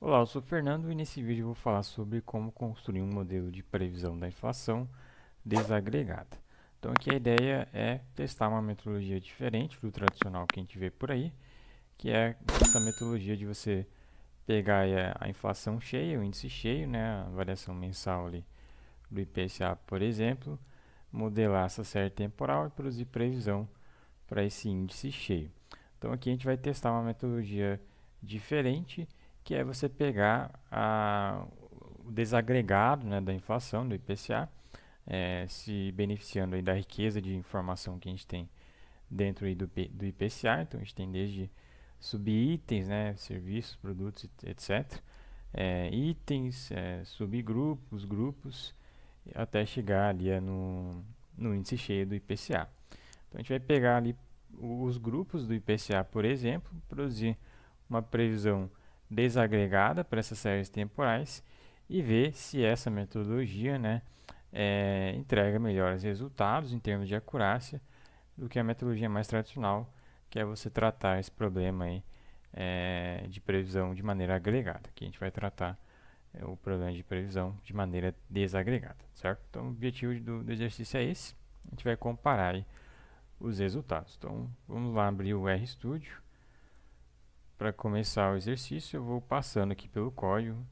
Olá, eu sou o Fernando e nesse vídeo eu vou falar sobre como construir um modelo de previsão da inflação desagregada. Então aqui a ideia é testar uma metodologia diferente do tradicional que a gente vê por aí, que é essa metodologia de você pegar a inflação cheia, o índice cheio, né, a variação mensal ali do IPCA, por exemplo, modelar essa série temporal e produzir previsão para esse índice cheio. Então aqui a gente vai testar uma metodologia diferente, que é você pegar a, o desagregado né, da inflação, do IPCA, é, se beneficiando da riqueza de informação que a gente tem dentro do, do IPCA. Então a gente tem desde subitens, né, serviços, produtos, etc. É, itens, é, subgrupos, grupos, até chegar ali é, no, no índice cheio do IPCA. Então a gente vai pegar ali os grupos do IPCA, por exemplo, produzir uma previsão desagregada para essas séries temporais e ver se essa metodologia né, é, entrega melhores resultados em termos de acurácia do que a metodologia mais tradicional, que é você tratar esse problema aí, é, de previsão de maneira agregada. Aqui a gente vai tratar é, o problema de previsão de maneira desagregada, certo? Então o objetivo do, do exercício é esse, a gente vai comparar aí, os resultados. Então, vamos lá abrir o RStudio. Para começar o exercício, eu vou passando aqui pelo código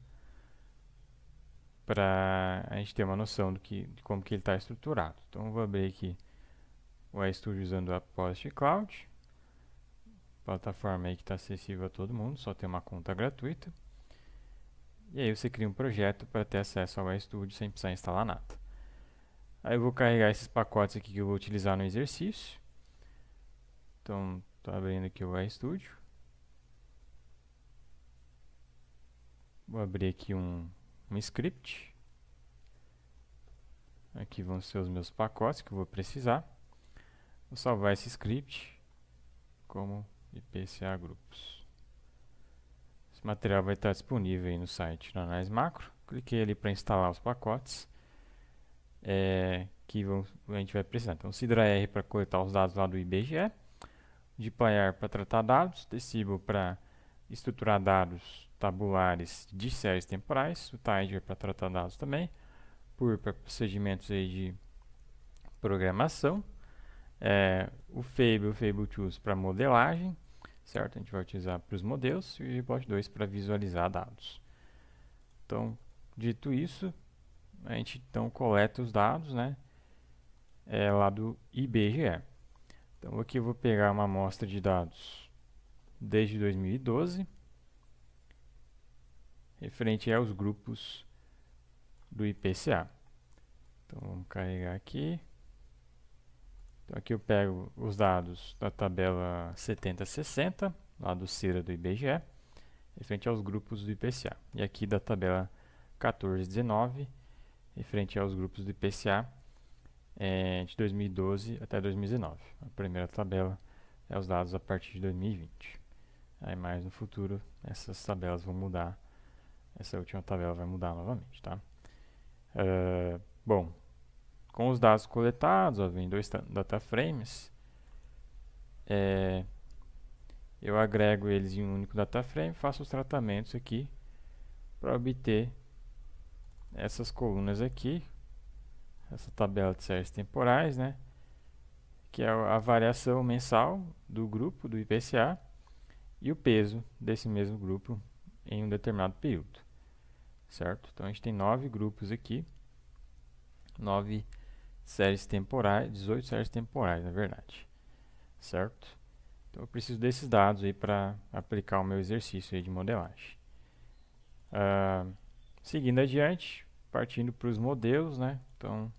para a gente ter uma noção do que, de como que ele está estruturado. Então, vou abrir aqui o RStudio usando a Post Cloud, plataforma aí que está acessível a todo mundo, só tem uma conta gratuita. E aí você cria um projeto para ter acesso ao RStudio sem precisar instalar nada. Aí eu vou carregar esses pacotes aqui que eu vou utilizar no exercício. Então, estou abrindo aqui o RStudio. Vou abrir aqui um, um script. Aqui vão ser os meus pacotes que eu vou precisar. Vou salvar esse script como IPCA grupos. Esse material vai estar disponível aí no site do Análise Macro. Cliquei ali para instalar os pacotes é, que vamos, a gente vai precisar. Então, CIDRA-R para coletar os dados lá do IBGE, DPIAR para tratar dados, TCIBO para estruturar dados tabulares de séries temporais, o TIDER para tratar dados também, PUR para procedimentos aí de programação, é, o Fable, o Fable Tools para modelagem, certo? A gente vai utilizar para os modelos e o Bot 2 para visualizar dados. Então, dito isso, a gente então coleta os dados, né? É, lá do IBGE. Então aqui eu vou pegar uma amostra de dados desde 2012, referente aos grupos do IPCA. Então vamos carregar aqui. Então aqui eu pego os dados da tabela 7060, lá do CIRA do IBGE, referente aos grupos do IPCA. E aqui da tabela 1419, referente frente aos grupos do IPCA é, de 2012 até 2019. A primeira tabela é os dados a partir de 2020. Aí mais no futuro essas tabelas vão mudar, essa última tabela vai mudar novamente, tá? Uh, bom, com os dados coletados, ó, vem dois data frames, é, eu agrego eles em um único data frame, faço os tratamentos aqui para obter essas colunas aqui, essa tabela de séries temporais, né? que é a variação mensal do grupo, do IPCA, e o peso desse mesmo grupo em um determinado período. Certo? Então, a gente tem nove grupos aqui, nove séries temporais, 18 séries temporais, na verdade. Certo? Então, eu preciso desses dados aí para aplicar o meu exercício de modelagem. Uh, seguindo adiante, partindo para os modelos, né? Então,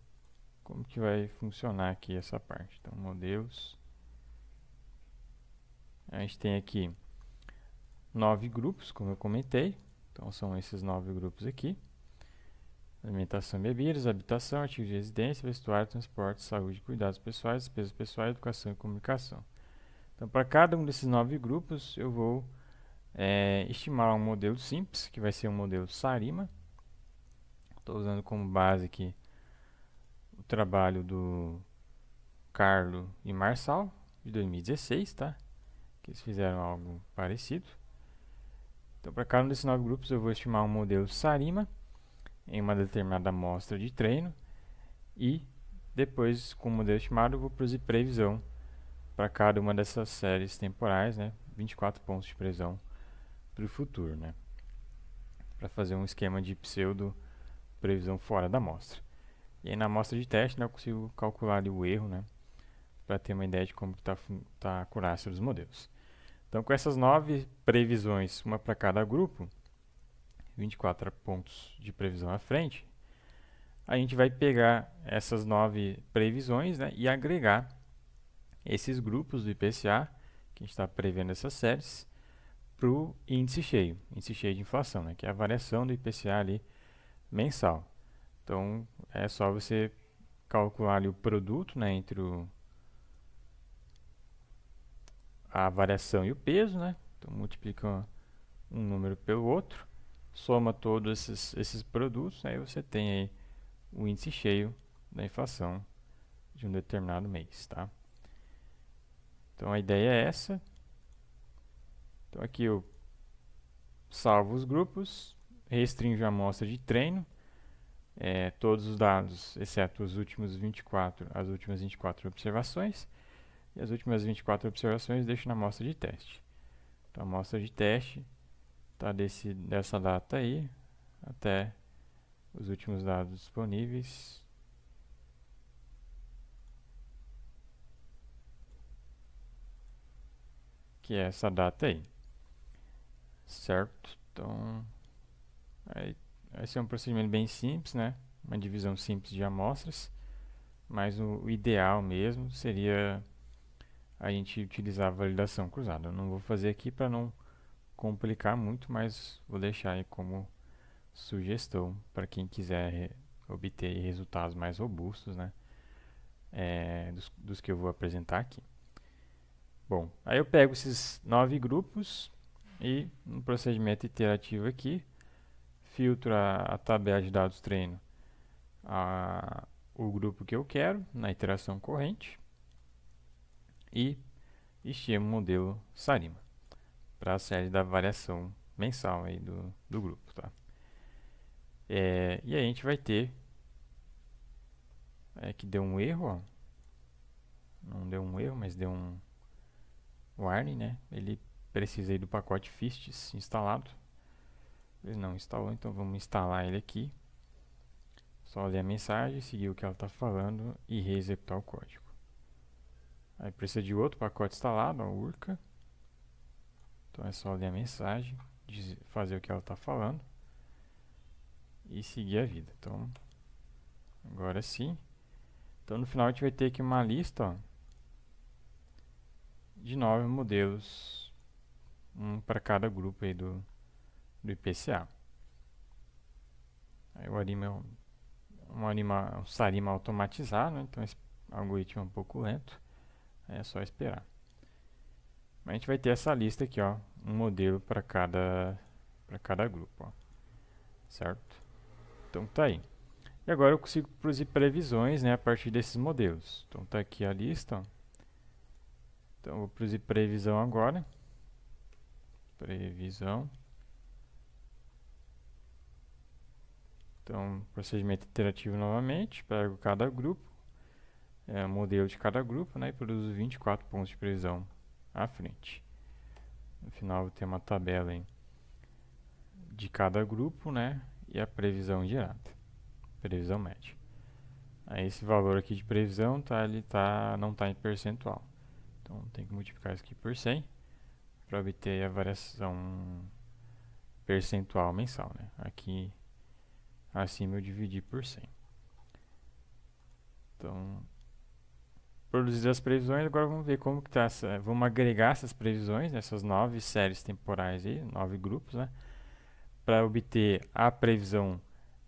como que vai funcionar aqui essa parte? Então, modelos. A gente tem aqui nove grupos, como eu comentei. Então, são esses nove grupos aqui. Alimentação e bebidas, habitação, artigos de residência, vestuário, transporte, saúde, cuidados pessoais, despesas pessoais, educação e comunicação. Então, para cada um desses nove grupos, eu vou é, estimar um modelo simples, que vai ser um modelo Sarima. Estou usando como base aqui o trabalho do Carlo e Marçal, de 2016, tá? Que eles fizeram algo parecido. Então, para cada um desses nove grupos, eu vou estimar um modelo Sarima em uma determinada amostra de treino e depois, com o modelo estimado, eu vou produzir previsão para cada uma dessas séries temporais, né? 24 pontos de previsão para o futuro, né? Para fazer um esquema de pseudo previsão fora da amostra. E aí na amostra de teste né, eu consigo calcular ali, o erro, né, para ter uma ideia de como está tá a acurácia dos modelos. Então com essas nove previsões, uma para cada grupo, 24 pontos de previsão à frente, a gente vai pegar essas nove previsões né, e agregar esses grupos do IPCA, que a gente está prevendo essas séries, para o índice cheio, índice cheio de inflação, né, que é a variação do IPCA ali, mensal. Então é só você calcular o produto né, entre o, a variação e o peso, né? Então multiplica um número pelo outro, soma todos esses, esses produtos, aí você tem aí o índice cheio da inflação de um determinado mês, tá? Então a ideia é essa. Então aqui eu salvo os grupos, restringe a amostra de treino, é, todos os dados, exceto os últimos 24, as últimas 24 observações, e as últimas 24 observações deixo na amostra de teste. Então, a amostra de teste está dessa data aí até os últimos dados disponíveis. Que é essa data aí. Certo? Então, Aí, esse é um procedimento bem simples, né? Uma divisão simples de amostras, mas o, ideal mesmo seria a gente utilizar a validação cruzada. Eu não vou fazer aqui para não complicar muito, mas vou deixar aí como sugestão para quem quiser obter resultados mais robustos, né? É, dos, dos, que eu vou apresentar aqui. Bom, aí eu pego esses nove grupos e um procedimento iterativo aqui, filtro a tabela de dados treino a, o grupo que eu quero na iteração corrente e estimo o modelo Sarima para a série da variação mensal aí do, do grupo. Tá? É, e aí a gente vai ter é que deu um erro, ó. não deu um erro, mas deu um warning, né? Ele precisa aí do pacote FISTS instalado. Ele não instalou, então vamos instalar ele aqui. Só ler a mensagem, seguir o que ela está falando e reexecutar o código. Aí precisa de outro pacote instalado, a Urca. Então é só ler a mensagem, fazer o que ela está falando e seguir a vida. Então, agora sim. Então no final a gente vai ter aqui uma lista ó, de nove modelos, um para cada grupo aí do, do IPCA. Aí o ARIMA é um, anima um SARIMA automatizado, né? então esse algoritmo é um pouco lento, é só esperar. Mas a gente vai ter essa lista aqui, ó, um modelo para cada, para cada grupo, ó, certo? Então tá aí. E agora eu consigo produzir previsões né, a partir desses modelos. Então tá aqui a lista, ó. Então, vou produzir previsão agora. Previsão. Então, procedimento iterativo novamente, pego cada grupo, é, modelo de cada grupo né, e produzo 24 pontos de previsão à frente. No final vou ter uma tabela hein, de cada grupo né, e a previsão gerada, previsão média. Aí esse valor aqui de previsão tá, ele tá, não está em percentual. Então tem que multiplicar isso aqui por 100 para obter a variação percentual mensal. Né? Aqui Acima eu dividi por 100. Então, produzidas as previsões, agora vamos ver como que tá essa, vamos agregar essas previsões, nessas né, nove séries temporais aí, nove grupos, né? Para obter a previsão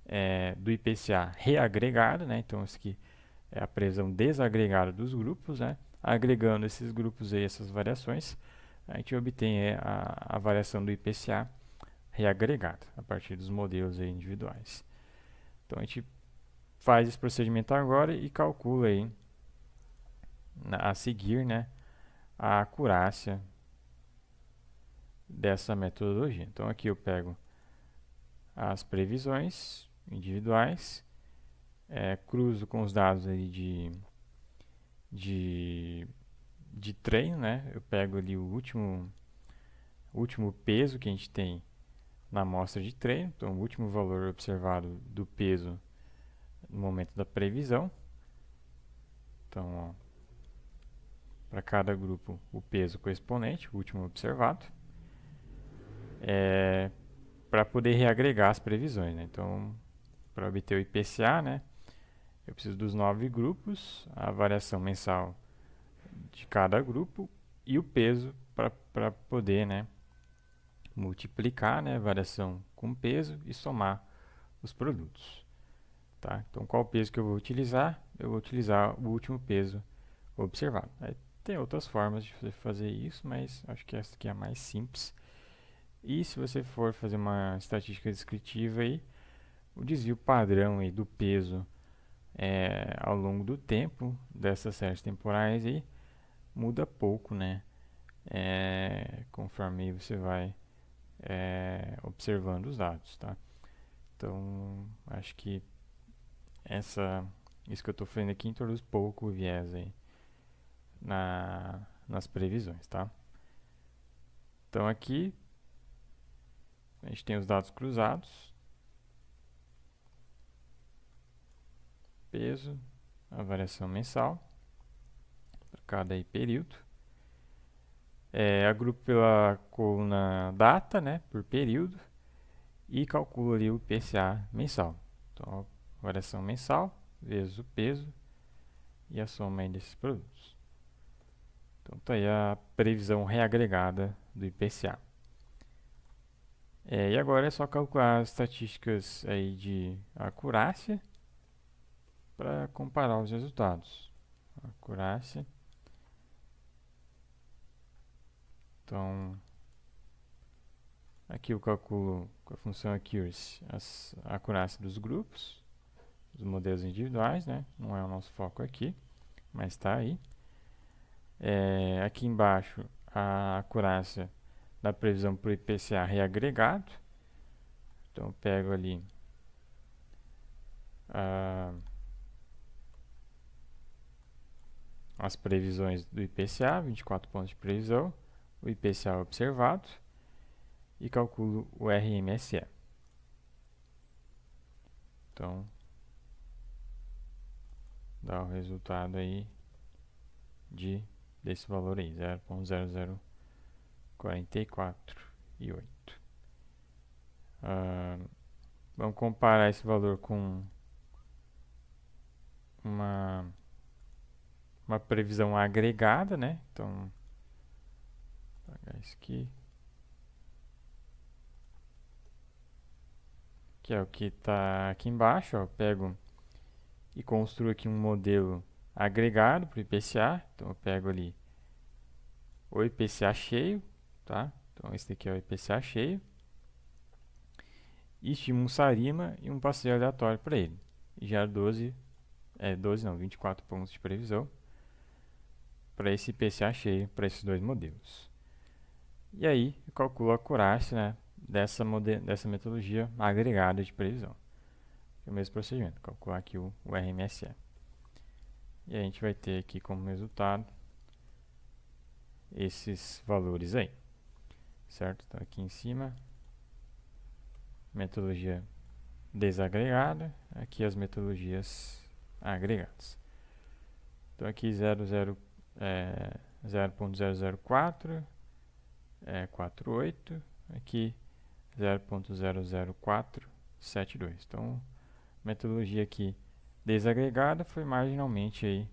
é, do IPCA reagregada, né? Então, isso aqui é a previsão desagregada dos grupos, né? Agregando esses grupos e essas variações, a gente obtém é, a, a variação do IPCA reagregada a partir dos modelos aí, individuais. Então a gente faz esse procedimento agora e calcula aí a seguir, né, a acurácia dessa metodologia. Então aqui eu pego as previsões individuais, é, cruzo com os dados aí de, de, de treino, né? Eu pego ali o último, último peso que a gente tem na amostra de treino, então o último valor observado do peso no momento da previsão. Então, para cada grupo o peso correspondente, o último observado, é, para poder reagregar as previsões. Né? Então, para obter o IPCA, né, eu preciso dos nove grupos, a variação mensal de cada grupo e o peso para poder né, multiplicar né, a variação com peso e somar os produtos. Tá? Então, qual peso que eu vou utilizar? Eu vou utilizar o último peso observado. Aí, tem outras formas de fazer isso, mas acho que essa aqui é a mais simples. E se você for fazer uma estatística descritiva, aí, o desvio padrão aí do peso é, ao longo do tempo dessas séries temporais aí, muda pouco, né? É, conforme você vai é, observando os dados, tá? Então, acho que essa, isso que eu estou fazendo aqui introduz pouco viés aí na, nas previsões, tá? Então, aqui a gente tem os dados cruzados, peso, a variação mensal para cada período. É, agrupa pela coluna data, né, por período, e calcula ali o IPCA mensal. Então, a variação mensal vezes o peso e a soma desses produtos. Então, está aí a previsão reagregada do IPCA. É, e agora é só calcular as estatísticas aí de acurácia para comparar os resultados. Acurácia. Então, aqui eu calculo com a função accuracy as, a acurácia dos grupos, dos modelos individuais, né? Não é o nosso foco aqui, mas está aí. É, aqui embaixo a acurácia da previsão para o IPCA reagregado. Então eu pego ali a, as previsões do IPCA, 24 pontos de previsão o IPCA observado e calculo o RMSE. Então, dá o resultado aí de, desse valor aí, 0.00448. Ah, vamos comparar esse valor com uma, uma previsão agregada, né? Então, Apagar isso aqui. Que é o que está aqui embaixo. Ó. Eu pego e construo aqui um modelo agregado para o IPCA. Então eu pego ali o IPCA cheio, tá? Então esse aqui é o IPCA cheio. E estimo um sarima e um passeio aleatório para ele. E gero 12, é 12 não, 24 pontos de previsão para esse IPCA cheio para esses dois modelos. E aí, calcula a curácia né, dessa, dessa metodologia agregada de previsão. É o mesmo procedimento, calcular aqui o, o RMSE. E a gente vai ter aqui como resultado esses valores aí. Certo? Então aqui em cima, metodologia desagregada, aqui as metodologias agregadas. Então aqui 0,004, é, é 48, aqui 0.00472. Então, metodologia aqui desagregada foi marginalmente aí,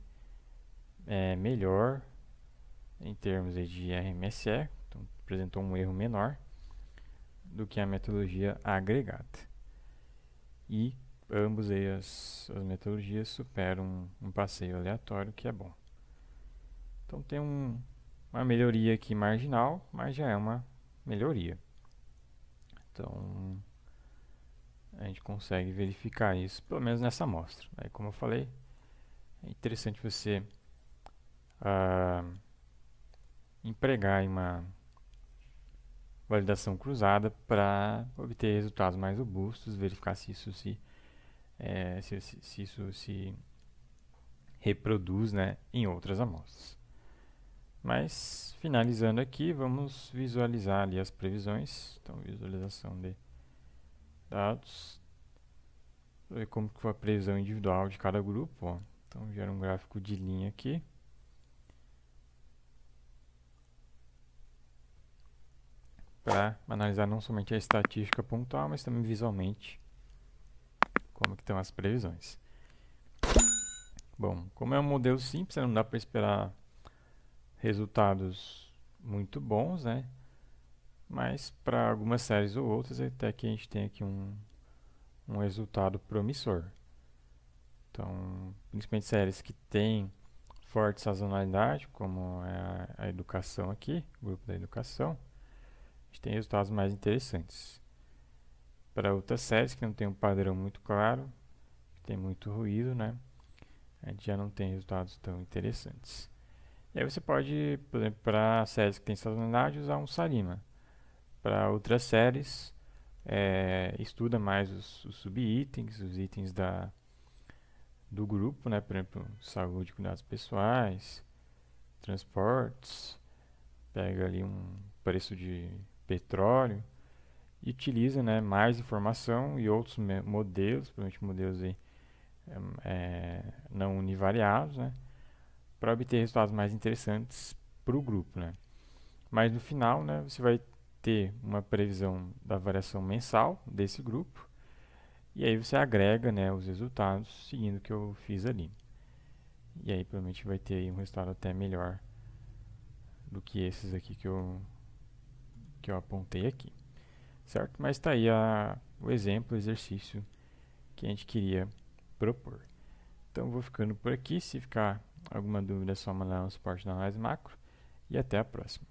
é, melhor em termos aí de RMSE, então apresentou um erro menor do que a metodologia agregada. E ambos as, as metodologias superam um, um passeio aleatório, que é bom. Então tem um, uma melhoria aqui marginal, mas já é uma melhoria. Então, a gente consegue verificar isso, pelo menos nessa amostra. Aí, como eu falei, é interessante você ah, empregar uma validação cruzada para obter resultados mais robustos, verificar se isso se, é, se, se, se, isso se reproduz né, em outras amostras. Mas, finalizando aqui, vamos visualizar ali as previsões. Então, visualização de dados. Ver como que foi a previsão individual de cada grupo. Ó. Então, gera um gráfico de linha aqui. Para analisar não somente a estatística pontual, mas também visualmente como que estão as previsões. Bom, como é um modelo simples, né, não dá para esperar resultados muito bons, né? Mas para algumas séries ou outras, até que a gente tem aqui um, um resultado promissor. Então, principalmente séries que têm forte sazonalidade, como é a, a educação aqui, grupo da educação, a gente tem resultados mais interessantes. Para outras séries que não tem um padrão muito claro, que tem muito ruído, né? A gente já não tem resultados tão interessantes. E aí você pode, por exemplo, para séries que têm sazonalidade, usar um Sarima. Para outras séries, é, estuda mais os, os subitens, os itens da, do grupo, né? por exemplo, saúde e cuidados pessoais, transportes, pega ali um preço de petróleo e utiliza né, mais informação e outros modelos, principalmente modelos aí, é, é não univariados, né? para obter resultados mais interessantes para o grupo, né? Mas no final, né, você vai ter uma previsão da variação mensal desse grupo e aí você agrega, né, os resultados seguindo o que eu fiz ali. E aí provavelmente vai ter um resultado até melhor do que esses aqui que eu que eu apontei aqui. Certo? Mas está aí a, o exemplo, o exercício que a gente queria propor. Então vou ficando por aqui, se ficar Alguma dúvida é só mandar um suporte na análise macro e até a próxima.